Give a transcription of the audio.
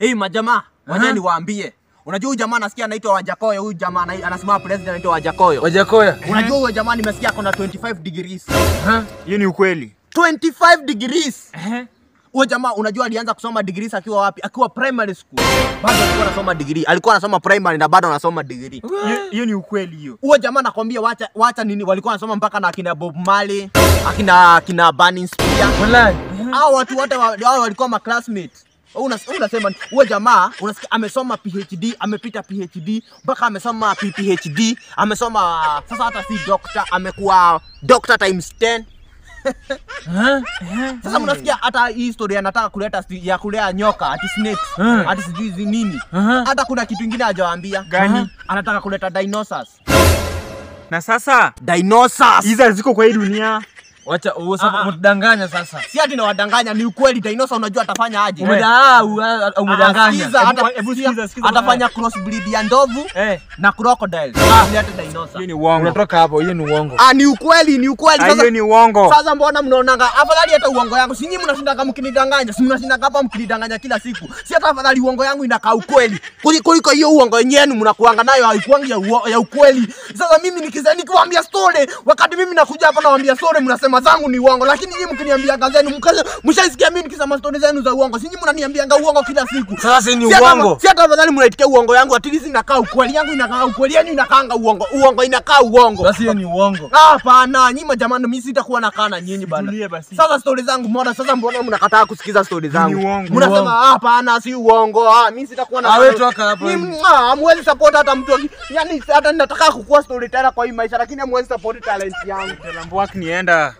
Hey, majamaa, wacha niwaambie. Unajua huyu jamaa nasikia anaitwa Wajakoya, huyu jamaa anasimama president anaitwa Wajakoya. Wajakoya. Unajua huyu jamaa nimesikia ako na 25 degrees. Aha. Hiyo ni ukweli. 25 degrees. Aha. Huyo jamaa unajua alianza kusoma degrees akiwa wapi? Akiwa primary school. Bado alikuwa anasoma degree. Alikuwa anasoma primary na bado anasoma degree. Hiyo ni ukweli hiyo. Huyo jamaa nakwambia wacha wacha nini walikuwa wanasoma mpaka na akina Bob Marley, akina akina Burning Spear. Wallahi. Hao watu wote hao walikuwa ma unasema huyo jamaa unasikia amesoma PhD, amepita PhD mpaka amesoma PhD, amesoma sasa hata si doctor, amekuwa doctor times 10. Sasa mnasikia hata hii historia anataka kuleta ya kulea nyoka ati snakes ati sijui hizi nini. Uh-huh. Hata kuna kitu kingine hajawaambia. Gani? Uh-huh. Anataka kuleta dinosaurs. Na sasa dinosaurs hizo ziko kwa hii dunia. Wacha uwe ah, sasa umudanganya ah. sasa. Si ati na wadanganya ni ukweli Dinosa unajua atafanya aje. Umedahau, eh. ah, umedanganya. Atafanya cross breed ya ndovu eh, na crocodile. Leta Dinosa. Hiyo ni uongo. Unatoka hapo, hiyo ni uongo. Ah, ni ukweli, ni ukweli sasa. Hiyo ni uongo. Sasa mbona mnaonanga afadhali hata uongo yangu? Si nyinyi mnashinda kama mkinidanganya, si mnashinda hapa mkinidanganya kila siku. Si hata afadhali uongo yangu inakaa ukweli. Kuliko hiyo uongo yenyewe mnakuanga nayo haikuangi ya ukweli. Sasa mimi nikizani kuambia story, wakati mimi nakuja hapa nawaambia story mnasema kusema zangu ni uongo, lakini nyinyi mkiniambia zenu mkaza, mshaisikia mimi nikisema stori zenu za uongo, si nyinyi mnaniambianga uongo kila siku. Sasa si ni uongo, si hata afadhali mnaitikia uongo yangu, at least inakaa ukweli yangu, inakaa ukweli yenu, inakaanga uongo, uongo inakaa uongo. Sasa hiyo ni uongo. Hapana, nyinyi majamani, mimi sitakuwa nakaa na nyinyi bana. Sasa stori zangu mbona, sasa mbona mnakataa kusikiza stori zangu? Mnasema hapana, si uongo. Ah, mimi sitakuwa na wewe, toka hapo. Ah, hamwezi support hata mtu, yani hata ninataka kukua kukuwa tena kwa hii maisha, lakini hamwezi support talent yangu. Tena wako nienda